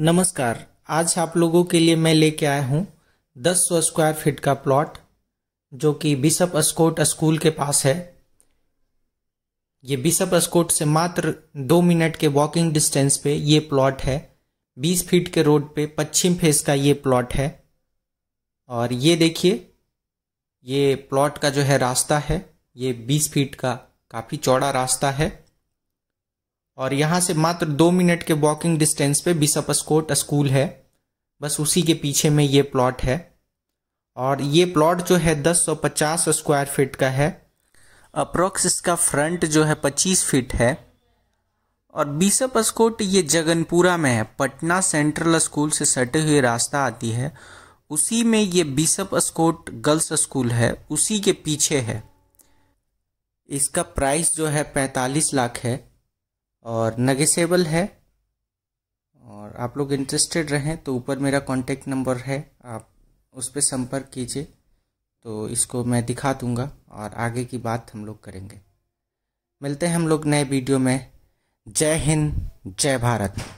नमस्कार आज आप लोगों के लिए मैं लेके आया हूँ दस सौ स्क्वायर फीट का प्लॉट जो कि बिशप अस्कोट स्कूल के पास है ये बिशप अस्कोट से मात्र दो मिनट के वॉकिंग डिस्टेंस पे ये प्लॉट है बीस फीट के रोड पे पश्चिम फेस का ये प्लॉट है और ये देखिए ये प्लॉट का जो है रास्ता है ये बीस फीट का काफ़ी चौड़ा रास्ता है और यहाँ से मात्र दो मिनट के वॉकिंग डिस्टेंस पे बिशप स्कोट स्कूल है बस उसी के पीछे में ये प्लॉट है और ये प्लॉट जो है 1050 स्क्वायर फीट का है अप्रोक्स इसका फ्रंट जो है 25 फीट है और बिशप स्कोट ये जगनपुरा में है पटना सेंट्रल स्कूल से सटे हुए रास्ता आती है उसी में ये बिशप स्कोट गर्ल्स स्कूल है उसी के पीछे है इसका प्राइस जो है 45 लाख है और नगेसेबल है और आप लोग इंटरेस्टेड रहें तो ऊपर मेरा कांटेक्ट नंबर है आप उस पर संपर्क कीजिए तो इसको मैं दिखा दूंगा और आगे की बात हम लोग करेंगे मिलते हैं हम लोग नए वीडियो में जय हिंद जय भारत